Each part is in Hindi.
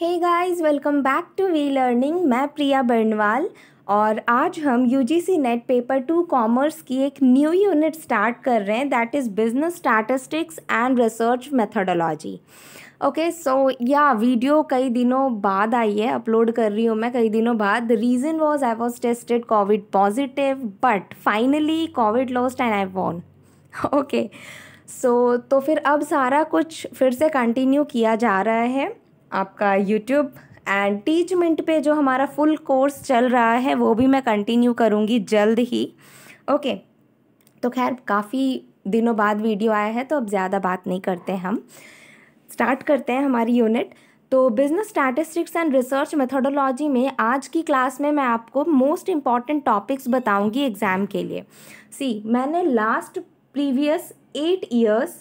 Hey guys welcome back to we learning मैं प्रिया बर्नवाल और आज हम U G C NET paper two commerce की एक न्यू यूनिट स्टार्ट कर रहे हैं that is business statistics and research methodology okay so या वीडियो कई दिनों बाद आई है अपलोड कर रही हूँ मैं कई दिनों बाद the reason was I was tested covid positive but finally covid lost and I won okay so तो फिर अब सारा कुछ फिर से कंटिन्यू किया जा रहा है आपका यूट्यूब एंड टीचमेंट पे जो हमारा फुल कोर्स चल रहा है वो भी मैं कंटिन्यू करूँगी जल्द ही ओके तो खैर काफ़ी दिनों बाद वीडियो आया है तो अब ज़्यादा बात नहीं करते हम स्टार्ट करते हैं हमारी यूनिट तो business statistics and research methodology में आज की क्लास में मैं आपको मोस्ट इम्पॉर्टेंट टॉपिक्स बताऊंगी एग्ज़ाम के लिए सी मैंने last previous eight years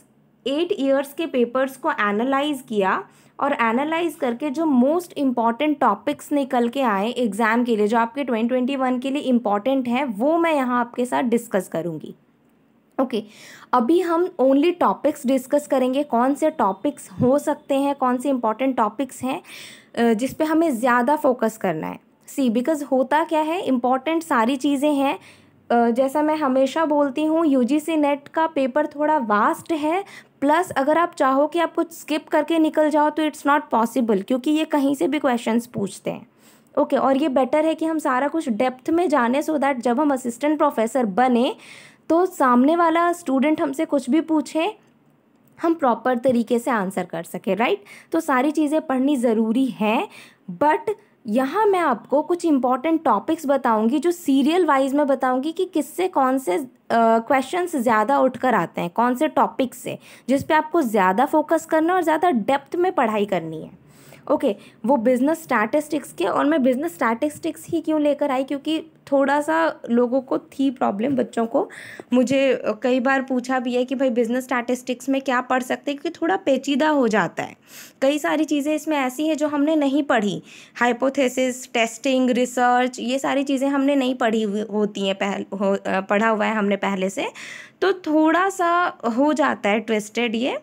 eight years के पेपर्स को एनालाइज किया और एनालाइज करके जो मोस्ट इम्पॉर्टेंट टॉपिक्स निकल के आए एग्ज़ाम के लिए जो आपके ट्वेंटी ट्वेंटी वन के लिए इम्पॉर्टेंट है वो मैं यहाँ आपके साथ डिस्कस करूँगी ओके okay. अभी हम ओनली टॉपिक्स डिस्कस करेंगे कौन से टॉपिक्स हो सकते हैं कौन से इम्पॉर्टेंट टॉपिक्स हैं जिस पे हमें ज़्यादा फोकस करना है सी बिकॉज होता क्या है इम्पॉर्टेंट सारी चीज़ें हैं जैसा मैं हमेशा बोलती हूँ यूजीसी नेट का पेपर थोड़ा वास्ट है प्लस अगर आप चाहो कि आप कुछ स्किप करके निकल जाओ तो इट्स नॉट पॉसिबल क्योंकि ये कहीं से भी क्वेश्चंस पूछते हैं ओके okay, और ये बेटर है कि हम सारा कुछ डेप्थ में जाने सो दैट जब हम असिस्टेंट प्रोफेसर बने तो सामने वाला स्टूडेंट हमसे कुछ भी पूछे हम प्रॉपर तरीके से आंसर कर सकें राइट तो सारी चीज़ें पढ़नी ज़रूरी हैं बट यहाँ मैं आपको कुछ इंपॉर्टेंट टॉपिक्स बताऊंगी जो सीरियल वाइज में बताऊंगी कि किससे कौन से क्वेश्चंस uh, ज़्यादा उठकर आते हैं कौन से टॉपिक से जिस पे आपको ज़्यादा फोकस करना और ज़्यादा डेप्थ में पढ़ाई करनी है ओके okay, वो बिज़नेस स्टैटिस्टिक्स के और मैं बिज़नेस स्टैटिस्टिक्स ही क्यों लेकर आई क्योंकि थोड़ा सा लोगों को थी प्रॉब्लम बच्चों को मुझे कई बार पूछा भी है कि भाई बिज़नेस स्टैटिस्टिक्स में क्या पढ़ सकते हैं क्योंकि थोड़ा पेचीदा हो जाता है कई सारी चीज़ें इसमें ऐसी हैं जो हमने नहीं पढ़ी हाइपोथेसिस टेस्टिंग रिसर्च ये सारी चीज़ें हमने नहीं पढ़ी होती हैं पहल हो, पढ़ा हुआ है हमने पहले से तो थोड़ा सा हो जाता है ट्विस्टेड ये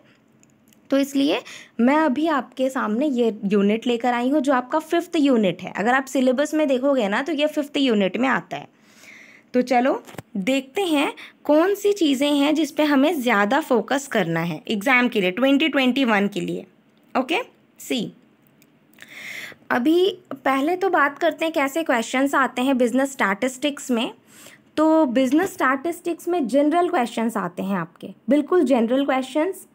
तो इसलिए मैं अभी आपके सामने ये यूनिट लेकर आई हूँ जो आपका फिफ्थ यूनिट है अगर आप सिलेबस में देखोगे ना तो ये फिफ्थ यूनिट में आता है तो चलो देखते हैं कौन सी चीज़ें हैं जिस पे हमें ज़्यादा फोकस करना है एग्ज़ाम के लिए ट्वेंटी ट्वेंटी वन के लिए ओके सी अभी पहले तो बात करते हैं कैसे क्वेश्चंस आते हैं बिज़नेस स्टैटिस्टिक्स में तो बिज़नेस स्टैटिस्टिक्स में जनरल क्वेश्चंस आते हैं आपके बिल्कुल जनरल क्वेश्चंस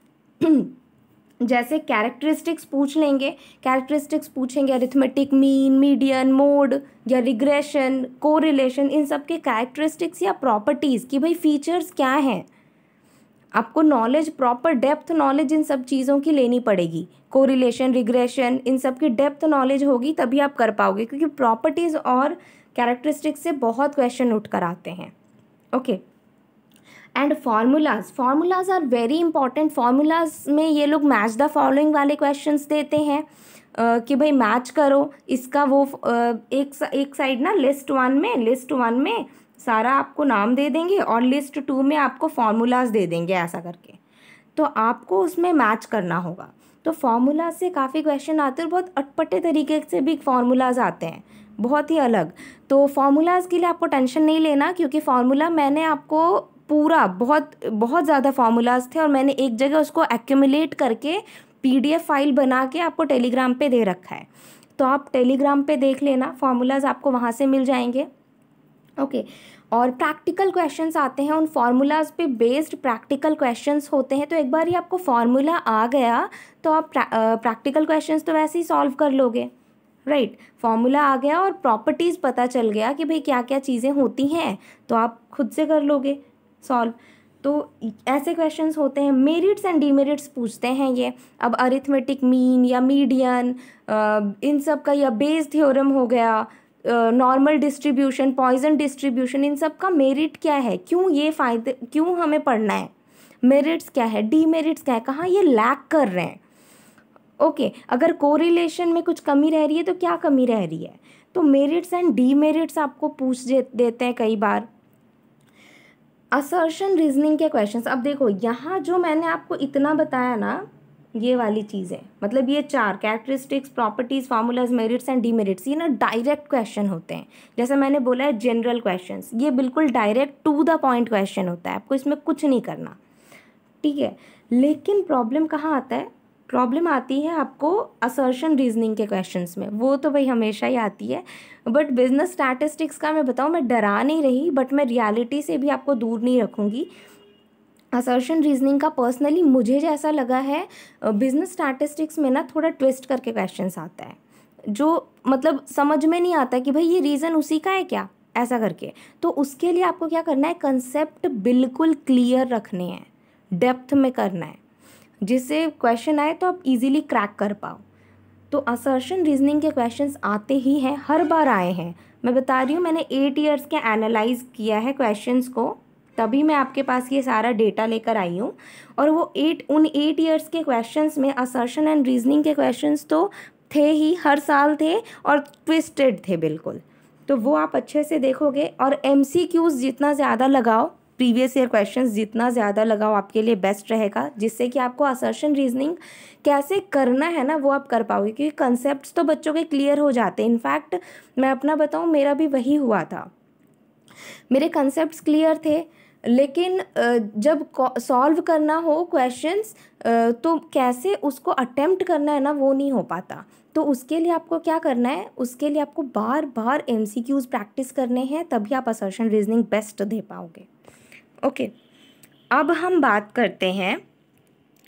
जैसे कैरेक्टरिस्टिक्स पूछ लेंगे कैरेक्टरिस्टिक्स पूछेंगे अरिथमेटिक मीन मीडियन मोड या रिग्रेशन कोरिलेशन इन सब के कैरेक्टरिस्टिक्स या प्रॉपर्टीज़ कि भाई फीचर्स क्या हैं आपको नॉलेज प्रॉपर डेप्थ नॉलेज इन सब चीज़ों की लेनी पड़ेगी कोरिलेशन रिग्रेशन इन सब की डेप्थ नॉलेज होगी तभी आप कर पाओगे क्योंकि प्रॉपर्टीज़ और कैरेक्टरिस्टिक्स से बहुत क्वेश्चन उठ कर आते हैं okay okay. And formulas formulas are very important formulas में ये लोग मैच द फॉलोइंग वाले क्वेश्चन देते हैं Uh, कि भाई मैच करो इसका वो uh, एक एक साइड ना लिस्ट वन में लिस्ट वन में सारा आपको नाम दे देंगे और लिस्ट टू में आपको फार्मूलाज दे देंगे ऐसा करके तो आपको उसमें मैच करना होगा तो फार्मूलाज से काफ़ी क्वेश्चन आते हैं बहुत अटपटे तरीके से भी फार्मूलाज आते हैं बहुत ही अलग तो फार्मूलाज के लिए आपको टेंशन नहीं लेना क्योंकि फार्मूला मैंने आपको पूरा बहुत बहुत ज़्यादा फार्मूलाज थे और मैंने एक जगह उसको एक्यूमुलेट करके पीडीएफ फाइल बना के आपको टेलीग्राम पे दे रखा है तो आप टेलीग्राम पे देख लेना फार्मूलाज आपको वहाँ से मिल जाएंगे ओके okay. और प्रैक्टिकल क्वेश्चंस आते हैं उन फार्मूलाज पे बेस्ड प्रैक्टिकल क्वेश्चंस होते हैं तो एक बार ही आपको फार्मूला आ गया तो आप प्रैक्टिकल क्वेश्चंस तो वैसे ही सॉल्व कर लोगे राइट right. फार्मूला आ गया और प्रॉपर्टीज़ पता चल गया कि भाई क्या क्या चीज़ें होती हैं तो आप खुद से कर लोगे सॉल्व तो ऐसे क्वेश्चंस होते हैं मेरिट्स एंड डीमेरिट्स पूछते हैं ये अब अरिथमेटिक मीन या मीडियन इन सब का या बेस थ्योरम हो गया नॉर्मल डिस्ट्रीब्यूशन पॉइजन डिस्ट्रीब्यूशन इन सब का मेरिट क्या है क्यों ये फ़ायदे क्यों हमें पढ़ना है मेरिट्स क्या है डीमेरिट्स क्या है कहाँ ये लैक कर रहे हैं ओके okay, अगर कोरिलेशन में कुछ कमी रह रही है तो क्या कमी रह रही है तो मेरिट्स एंड डीमेरिट्स आपको पूछ देते हैं कई बार असर्शन रीजनिंग के क्वेश्चंस अब देखो यहाँ जो मैंने आपको इतना बताया ना ये वाली चीज़ें मतलब ये चार characteristics properties formulas merits and demerits ये ना डायरेक्ट क्वेश्चन होते हैं जैसे मैंने बोला है जनरल क्वेश्चंस ये बिल्कुल direct to the point question होता है आपको इसमें कुछ नहीं करना ठीक है लेकिन प्रॉब्लम कहाँ आता है प्रॉब्लम आती है आपको असर्शन रीजनिंग के क्वेश्चंस में वो तो भाई हमेशा ही आती है बट बिज़नेस स्टैटिस्टिक्स का मैं बताऊँ मैं डरा नहीं रही बट मैं रियलिटी से भी आपको दूर नहीं रखूँगी असर्शन रीजनिंग का पर्सनली मुझे जैसा लगा है बिज़नेस स्टैटिस्टिक्स में ना थोड़ा ट्विस्ट करके क्वेश्चन आता है जो मतलब समझ में नहीं आता कि भाई ये रीज़न उसी का है क्या ऐसा करके तो उसके लिए आपको क्या करना है कंसेप्ट बिल्कुल क्लियर रखने हैं डेप्थ में करना है जिससे क्वेश्चन आए तो आप इजीली क्रैक कर पाओ तो असर्शन रीजनिंग के क्वेश्चंस आते ही हैं हर बार आए हैं मैं बता रही हूँ मैंने एट ईयर्स के एनालाइज किया है क्वेश्चंस को तभी मैं आपके पास ये सारा डेटा लेकर आई हूँ और वो एट उन एट ईयर्स के क्वेश्चंस में असर्शन एंड रीजनिंग के क्वेश्चंस तो थे ही हर साल थे और ट्विस्टेड थे बिल्कुल तो वो आप अच्छे से देखोगे और एम जितना ज़्यादा लगाओ प्रीवियस ईयर क्वेश्चन जितना ज़्यादा लगाओ आपके लिए बेस्ट रहेगा जिससे कि आपको असर्शन रीजनिंग कैसे करना है ना वो आप कर पाओगे क्योंकि कंसेप्ट तो बच्चों के क्लियर हो जाते हैं इनफैक्ट मैं अपना बताऊँ मेरा भी वही हुआ था मेरे कंसेप्ट क्लियर थे लेकिन जब सॉल्व करना हो क्वेश्चंस तो कैसे उसको अटेम्प्ट करना है ना वो नहीं हो पाता तो उसके लिए आपको क्या करना है उसके लिए आपको बार बार एम प्रैक्टिस करने हैं तभी आप असर्शन रीजनिंग बेस्ट दे पाओगे ओके अब हम बात करते हैं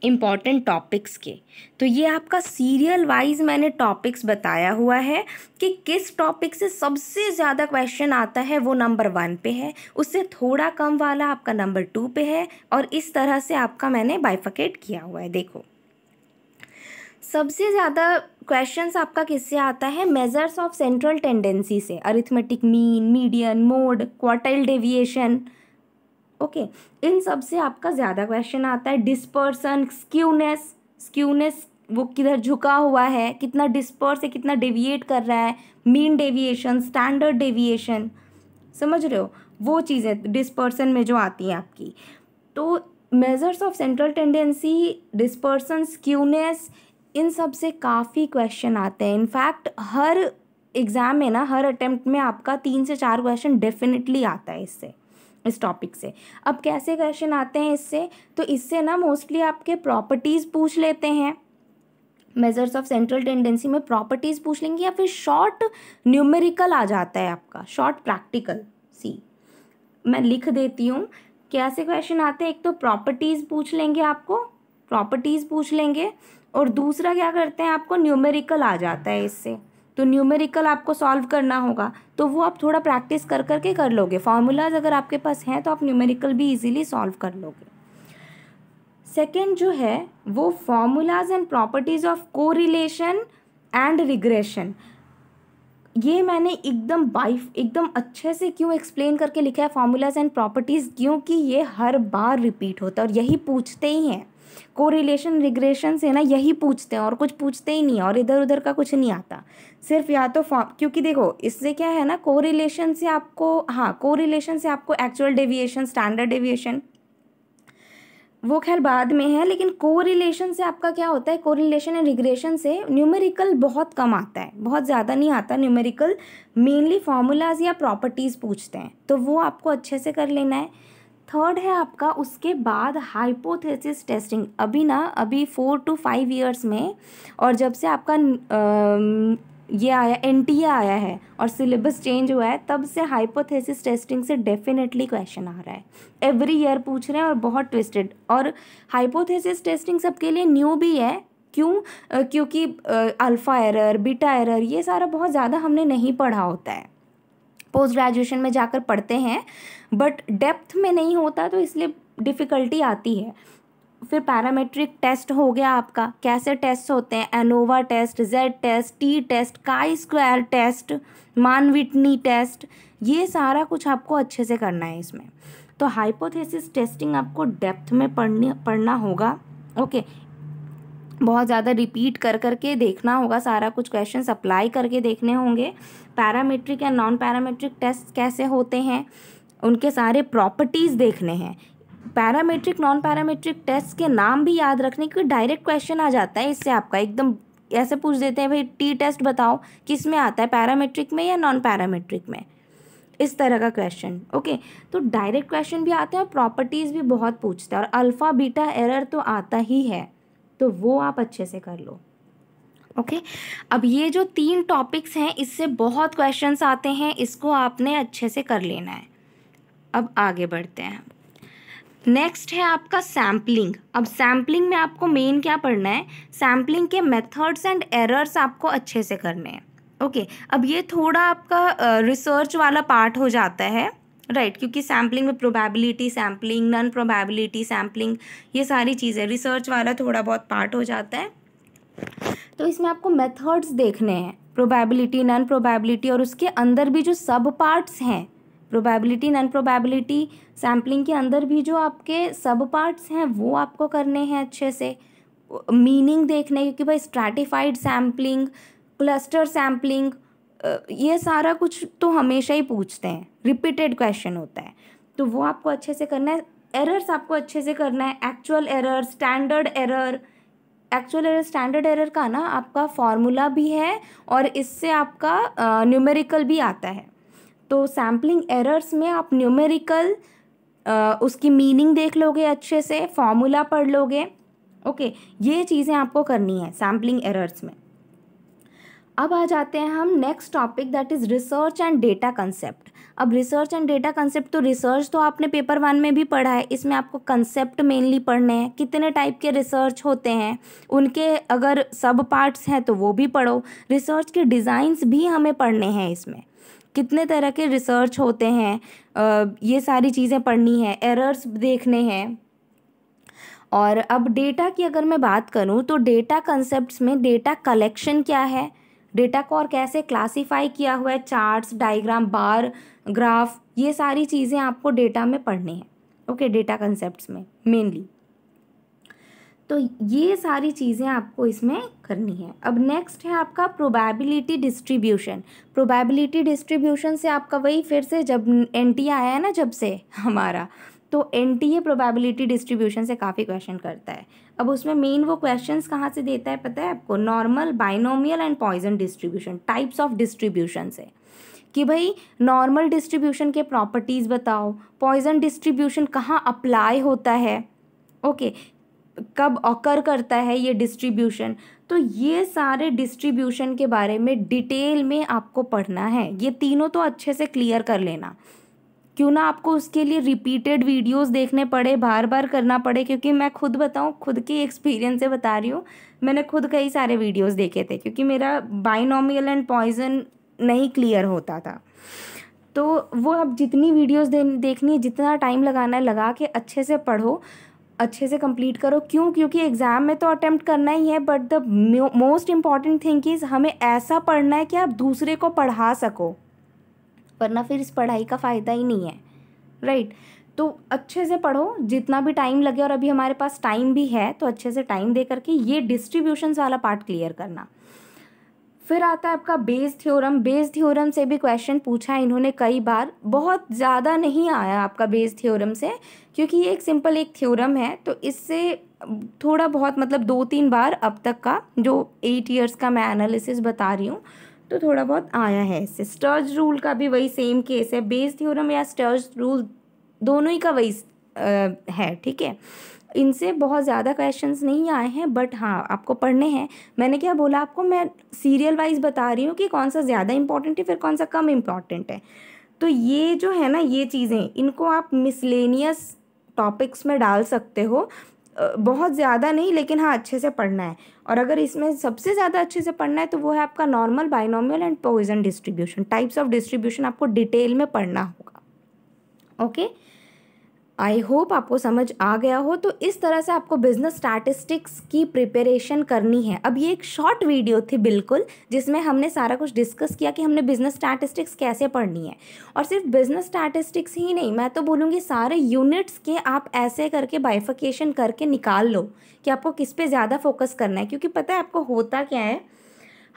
इम्पॉर्टेंट टॉपिक्स के तो ये आपका सीरियल वाइज मैंने टॉपिक्स बताया हुआ है कि किस टॉपिक से सबसे ज़्यादा क्वेश्चन आता है वो नंबर वन पे है उससे थोड़ा कम वाला आपका नंबर टू पे है और इस तरह से आपका मैंने बाइफकेट किया हुआ है देखो सबसे ज़्यादा क्वेश्चन आपका किससे आता है मेजर्स ऑफ सेंट्रल टेंडेंसी से arithmetic mean median mode quartile deviation okay इन सब से आपका ज़्यादा क्वेश्चन आता है डिस्पर्सन स्क्यूनेस स्क्यूनेस वो किधर झुका हुआ है कितना डिस्पर्स है कितना डेविएट कर रहा है मीन डेविएशन स्टैंडर्ड डेविएशन समझ रहे हो वो चीज़ें डिस्पर्सन में जो आती हैं आपकी तो measures of central tendency dispersion skewness इन सब से काफ़ी क्वेश्चन आते हैं इनफैक्ट हर एग्ज़ाम में ना हर अटेम्प्ट में आपका तीन से चार क्वेश्चन डेफिनेटली आता है इससे इस टॉपिक से अब कैसे क्वेश्चन आते हैं इससे तो इससे ना मोस्टली आपके प्रॉपर्टीज़ पूछ लेते हैं मेजर्स ऑफ सेंट्रल टेंडेंसी में प्रॉपर्टीज़ पूछ लेंगे या फिर शॉर्ट न्यूमेरिकल आ जाता है आपका शॉर्ट प्रैक्टिकल सी मैं लिख देती हूँ कैसे क्वेश्चन आते हैं एक तो प्रॉपर्टीज़ पूछ लेंगे आपको प्रॉपर्टीज़ पूछ लेंगे और दूसरा क्या करते हैं आपको न्यूमेरिकल आ जाता है इससे तो न्यूमेरिकल आपको सॉल्व करना होगा तो वो आप थोड़ा प्रैक्टिस कर करके कर लोगे फार्मूलाज अगर आपके पास हैं तो आप न्यूमेरिकल भी इजीली सॉल्व कर लोगे सेकेंड जो है वो formulas and properties of correlation and regression ये मैंने एकदम बाइफ एकदम अच्छे से क्यों एक्सप्लेन करके लिखा है फार्मूलाज एंड प्रॉपर्टीज़ क्योंकि ये हर बार रिपीट होता है और यही पूछते ही हैं कोरिलेशन रिग्रेशन से ना यही पूछते हैं और कुछ पूछते ही नहीं और इधर उधर का कुछ नहीं आता सिर्फ या तो फॉर्म क्योंकि देखो इससे क्या है ना कोरिलेशन से आपको हाँ कोरिलेशन से आपको एक्चुअल डेविएशन स्टैंडर्ड डेविएशन वो खैर बाद में है लेकिन कोरिलेशन से आपका क्या होता है कोरिलेशन एंड रिग्रेशन से न्यूमेरिकल बहुत कम आता है बहुत ज़्यादा नहीं आता न्यूमेरिकल मेनली फार्मूलाज या प्रॉपर्टीज़ पूछते हैं तो वो आपको अच्छे से कर लेना है थर्ड है आपका उसके बाद हाइपोथेसिस टेस्टिंग अभी ना अभी फोर टू फाइव ईयर्स में और जब से आपका आ, ये आया एन आया है और सिलेबस चेंज हुआ है तब से हाइपोथेसिस टेस्टिंग से डेफिनेटली क्वेश्चन आ रहा है एवरी ईयर पूछ रहे हैं और बहुत ट्विस्टेड और हाइपोथेसिस टेस्टिंग सबके लिए न्यू भी है क्यों क्योंकि अल्फ़ा एरर बीटा एरर ये सारा बहुत ज़्यादा हमने नहीं पढ़ा होता है पोस्ट ग्रेजुएशन में जाकर पढ़ते हैं बट डेप्थ में नहीं होता तो इसलिए डिफ़िकल्टी आती है फिर पैरामेट्रिक टेस्ट हो गया आपका कैसे टेस्ट होते हैं ANOVA test Z test T test chi square test Mann Whitney test ये सारा कुछ आपको अच्छे से करना है इसमें तो हाइपोथेसिस टेस्टिंग आपको डेप्थ में पढ़ने पढ़ना होगा ओके बहुत ज़्यादा रिपीट कर करके देखना होगा सारा कुछ क्वेश्चन अप्लाई करके देखने होंगे parametric and non parametric test कैसे होते हैं उनके सारे प्रॉपर्टीज़ देखने हैं पैरामेट्रिक नॉन पैरामेट्रिक टेस्ट के नाम भी याद रखने क्योंकि डायरेक्ट क्वेश्चन आ जाता है इससे आपका एकदम ऐसे पूछ देते हैं भाई टी टेस्ट बताओ किस में आता है पैरामेट्रिक में या नॉन पैरामेट्रिक में इस तरह का क्वेश्चन ओके तो डायरेक्ट क्वेश्चन भी आते हैं और प्रॉपर्टीज़ भी बहुत पूछते हैं और अल्फ़ा बीटा एरर तो आता ही है तो वो आप अच्छे से कर लो ओके okay? अब ये जो तीन टॉपिक्स हैं इससे बहुत क्वेश्चंस आते हैं इसको आपने अच्छे से कर लेना है अब आगे बढ़ते हैं नेक्स्ट है आपका सैम्पलिंग अब सैम्पलिंग में आपको मेन क्या पढ़ना है सैम्पलिंग के मेथड्स एंड एरर्स आपको अच्छे से करने हैं ओके okay, अब ये थोड़ा आपका रिसर्च वाला पार्ट हो जाता है राइट right, क्योंकि सैम्पलिंग में probability sampling non probability sampling ये सारी चीज़ें रिसर्च वाला थोड़ा बहुत पार्ट हो जाता है तो इसमें आपको मेथड्स देखने हैं प्रोबेबिलिटी नॉन प्रोबेबिलिटी और उसके अंदर भी जो सब पार्ट्स हैं प्रोबेबिलिटी नॉन प्रोबेबिलिटी सैम्पलिंग के अंदर भी जो आपके सब पार्ट्स हैं वो आपको करने हैं अच्छे से मीनिंग देखने क्योंकि भाई स्ट्रेटिफाइड सैम्पलिंग क्लस्टर सैम्पलिंग ये सारा कुछ तो हमेशा ही पूछते हैं रिपीटेड क्वेश्चन होता है तो वो आपको अच्छे से करना है एरर्स आपको अच्छे से करना है actual error standard error actual error standard error का ना आपका फॉर्मूला भी है और इससे आपका न्यूमेरिकल भी आता है तो सैम्पलिंग एरर्स में आप न्यूमेरिकल उसकी मीनिंग देख लोगे अच्छे से फॉर्मूला पढ़ लोगे ओके ये चीज़ें आपको करनी है सैम्पलिंग एरर्स में अब आ जाते हैं हम next topic that is research and data concept अब रिसर्च एंड डेटा कंसेप्ट तो रिसर्च तो आपने पेपर वन में भी पढ़ा है इसमें आपको कंसेप्ट मेनली पढ़ने हैं कितने टाइप के रिसर्च होते हैं उनके अगर सब पार्ट्स हैं तो वो भी पढ़ो रिसर्च के डिज़ाइंस भी हमें पढ़ने हैं इसमें कितने तरह के रिसर्च होते हैं ये सारी चीज़ें पढ़नी है एरर्स देखने हैं और अब डेटा की अगर मैं बात करूँ तो डेटा कंसेप्ट्स में डेटा कलेक्शन क्या है डेटा को और कैसे क्लासीफाई किया हुआ है चार्ट्स डायग्राम बार ग्राफ ये सारी चीज़ें आपको डेटा में पढ़नी है ओके डेटा कंसेप्ट में मेनली तो ये सारी चीज़ें आपको इसमें करनी है अब नेक्स्ट है आपका प्रोबेबिलिटी डिस्ट्रीब्यूशन प्रोबेबिलिटी डिस्ट्रीब्यूशन से आपका वही फिर से जब एन आया है ना जब से हमारा तो N T A probability distribution से काफ़ी क्वेश्चन करता है अब उसमें मेन वो क्वेश्चन कहाँ से देता है पता है आपको normal binomial and Poisson distribution types of distribution से कि भाई नॉर्मल डिस्ट्रीब्यूशन के प्रॉपर्टीज़ बताओ पॉइजन डिस्ट्रीब्यूशन कहाँ अप्लाई होता है ओके okay, कब ऑकर करता है ये डिस्ट्रीब्यूशन तो ये सारे डिस्ट्रीब्यूशन के बारे में डिटेल में आपको पढ़ना है ये तीनों तो अच्छे से क्लियर कर लेना क्यों ना आपको उसके लिए रिपीटेड वीडियोस देखने पड़े बार बार करना पड़े क्योंकि मैं खुद बताऊँ खुद के एक्सपीरियंस से बता रही हूँ मैंने खुद कई सारे वीडियोस देखे थे क्योंकि मेरा बाइनोमियल एंड पॉइजन नहीं क्लियर होता था तो वो आप जितनी वीडियोस दे देखनी है जितना टाइम लगाना है लगा के अच्छे से पढ़ो अच्छे से कंप्लीट करो क्यों क्योंकि एग्ज़ाम में तो अटैम्प्ट करना ही है but the most important thing is हमें ऐसा पढ़ना है कि आप दूसरे को पढ़ा सको वरना फिर इस पढ़ाई का फ़ायदा ही नहीं है राइट तो अच्छे से पढ़ो जितना भी टाइम लगे और अभी हमारे पास टाइम भी है तो अच्छे से टाइम दे करके ये डिस्ट्रीब्यूशन वाला पार्ट क्लियर करना फिर आता है आपका बेस थ्योरम बेस थ्योरम से भी क्वेश्चन पूछा है इन्होंने कई बार बहुत ज़्यादा नहीं आया आपका बेस थ्योरम से क्योंकि ये एक सिंपल एक थ्योरम है तो इससे थोड़ा बहुत मतलब दो तीन बार अब तक का जो एट ईयर्स का मैं एनालिसिस बता रही हूँ तो थोड़ा बहुत आया है इससे स्टर्ज रूल का भी वही सेम केस है बेस थ्योरम या स्टर्ज रूल दोनों ही का वही है ठीक है इनसे बहुत ज़्यादा क्वेश्चंस नहीं आए हैं बट हाँ आपको पढ़ने हैं मैंने क्या बोला आपको मैं सीरियल वाइज बता रही हूँ कि कौन सा ज़्यादा इंपॉर्टेंट है फिर कौन सा कम इम्पॉर्टेंट है तो ये जो है ना ये चीज़ें इनको आप मिसलेनियस टॉपिक्स में डाल सकते हो बहुत ज़्यादा नहीं लेकिन हाँ अच्छे से पढ़ना है और अगर इसमें सबसे ज़्यादा अच्छे से पढ़ना है तो वो है आपका normal binomial and Poisson distribution types of distribution आपको डिटेल में पढ़ना होगा ओके okay? आई होप आपको समझ आ गया हो तो इस तरह से आपको बिजनेस स्टैटिस्टिक्स की प्रिपरेशन करनी है अब ये एक शॉर्ट वीडियो थी बिल्कुल जिसमें हमने सारा कुछ डिस्कस किया कि हमने बिजनेस स्टैटिस्टिक्स कैसे पढ़नी है और सिर्फ बिजनेस स्टैटिस्टिक्स ही नहीं मैं तो बोलूँगी सारे यूनिट्स के आप ऐसे करके बाइफिकेशन करके निकाल लो कि आपको किस पे ज़्यादा फोकस करना है क्योंकि पता है आपको होता क्या है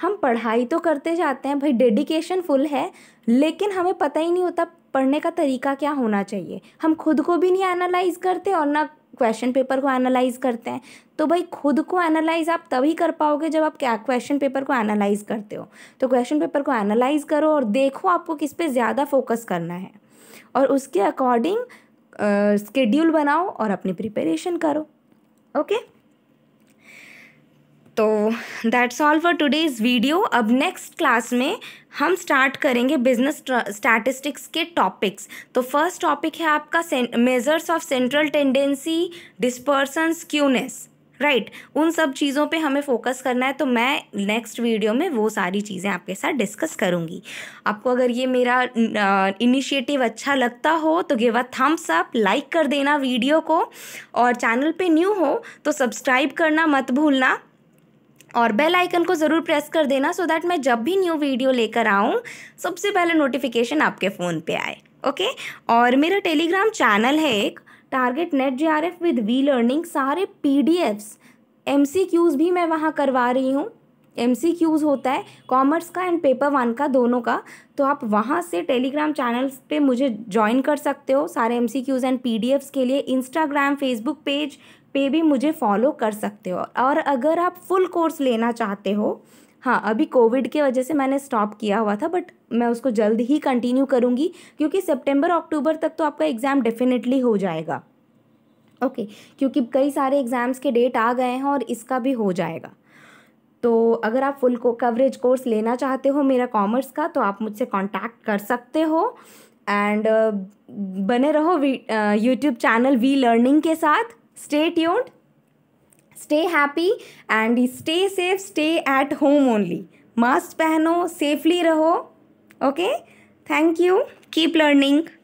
हम पढ़ाई तो करते जाते हैं भाई डेडिकेशन फुल है लेकिन हमें पता ही नहीं होता पढ़ने का तरीका क्या होना चाहिए हम खुद को भी नहीं एनालाइज करते और ना क्वेश्चन पेपर को एनालाइज करते हैं तो भाई खुद को एनालाइज आप तभी कर पाओगे जब आप क्या क्वेश्चन पेपर को एनालाइज करते हो तो क्वेश्चन पेपर को एनालाइज करो और देखो आपको किस पे ज़्यादा फोकस करना है और उसके अकॉर्डिंग स्केड्यूल uh, बनाओ और अपनी प्रिपरेशन करो ओके okay? तो that's all for today's video अब नेक्स्ट क्लास में हम स्टार्ट करेंगे बिजनेस स्टैटिस्टिक्स के टॉपिक्स तो फर्स्ट टॉपिक है आपका measures of central tendency dispersion skewness right उन सब चीज़ों पे हमें फोकस करना है तो मैं नेक्स्ट वीडियो में वो सारी चीज़ें आपके साथ डिस्कस करूँगी आपको अगर ये मेरा इनिशिएटिव अच्छा लगता हो तो give a thumbs up like कर देना वीडियो को और चैनल पे न्यू हो तो सब्सक्राइब करना मत भूलना और बेल आइकन को ज़रूर प्रेस कर देना सो so दैट मैं जब भी न्यू वीडियो लेकर आऊँ सबसे पहले नोटिफिकेशन आपके फ़ोन पे आए ओके और मेरा टेलीग्राम चैनल है एक target NET J R F with V learning सारे P D Fs M C Qs भी मैं वहाँ करवा रही हूँ एम सी क्यूज़ होता है कॉमर्स का एंड पेपर वन का दोनों का तो आप वहाँ से टेलीग्राम चैनल पे मुझे ज्वाइन कर सकते हो सारे M C Qs and P D Fs के लिए इंस्टाग्राम फेसबुक पेज पे भी मुझे फॉलो कर सकते हो और अगर आप फुल कोर्स लेना चाहते हो हाँ अभी कोविड के वजह से मैंने स्टॉप किया हुआ था बट मैं उसको जल्द ही कंटिन्यू करूँगी क्योंकि सितंबर अक्टूबर तक तो आपका एग्ज़ाम डेफिनेटली हो जाएगा ओके क्योंकि कई सारे एग्ज़ाम्स के डेट आ गए हैं और इसका भी हो जाएगा तो अगर आप फुल को कवरेज कोर्स लेना चाहते हो मेरा कॉमर्स का तो आप मुझसे कांटेक्ट कर सकते हो एंड uh, बने रहो यूट्यूब चैनल वी लर्निंग के साथ stay tuned stay happy and stay safe stay at home only mask पहनो सेफली रहो okay thank you keep learning